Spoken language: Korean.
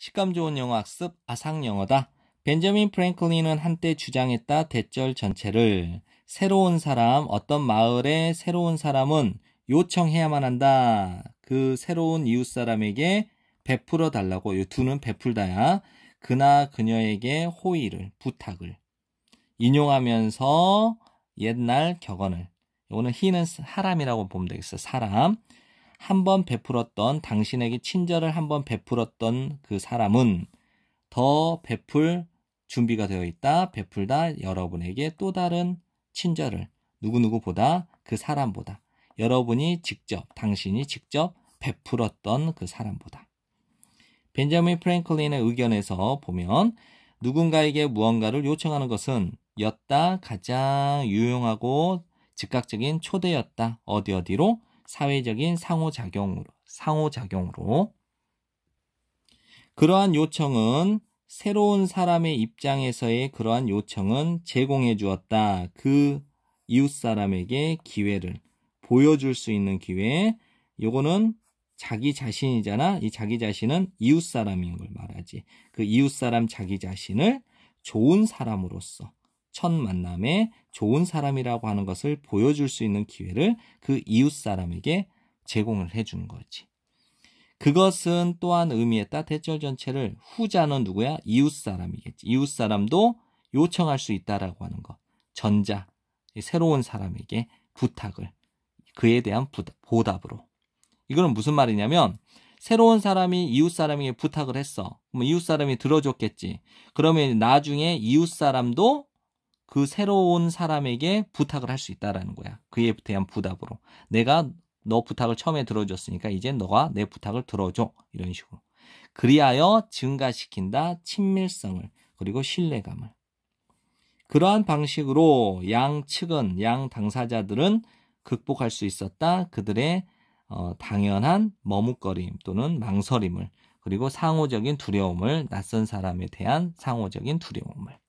식감 좋은 영어 학습 아상 영어다. 벤저민 프랭클린은 한때 주장했다. 대절 전체를 새로운 사람, 어떤 마을의 새로운 사람은 요청해야만 한다. 그 새로운 이웃 사람에게 베풀어 달라고 요 두는 베풀다야 그나 그녀에게 호의를 부탁을 인용하면서 옛날 격언을 요거는 히는 사람이라고 보면 되겠어. 사람. 한번 베풀었던 당신에게 친절을 한 번 베풀었던 그 사람은 더 베풀 준비가 되어 있다. 베풀다 여러분에게 또 다른 친절을 누구누구보다 그 사람보다 여러분이 직접 당신이 직접 베풀었던 그 사람보다 벤자민 프랭클린의 의견에서 보면 누군가에게 무언가를 요청하는 것은 였다 가장 유용하고 즉각적인 초대였다 어디 어디로 사회적인 상호작용으로, 상호작용으로. 그러한 요청은 새로운 사람의 입장에서의 그러한 요청은 제공해 주었다. 그 이웃 사람에게 기회를 보여줄 수 있는 기회. 요거는 자기 자신이잖아. 이 자기 자신은 이웃 사람인 걸 말하지. 그 이웃 사람 자기 자신을 좋은 사람으로서 첫 만남에 좋은 사람이라고 하는 것을 보여줄 수 있는 기회를 그 이웃 사람에게 제공을 해주는 거지. 그것은 또한 의미에 따라 대절 전체를 후자는 누구야? 이웃 사람이겠지. 이웃 사람도 요청할 수 있다라고 하는 것. 전자, 새로운 사람에게 부탁을 그에 대한 보답으로. 이거는 무슨 말이냐면 새로운 사람이 이웃 사람에게 부탁을 했어. 그럼 이웃 사람이 들어줬겠지. 그러면 나중에 이웃 사람도 그 새로운 사람에게 부탁을 할 수 있다라는 거야. 그에 대한 부답으로. 내가 너 부탁을 처음에 들어줬으니까 이제 너가 내 부탁을 들어줘. 이런 식으로. 그리하여 증가시킨다 친밀성을 그리고 신뢰감을. 그러한 방식으로 양 측은 양 당사자들은 극복할 수 있었다. 그들의 어, 당연한 머뭇거림 또는 망설임을 그리고 상호적인 두려움을 낯선 사람에 대한 상호적인 두려움을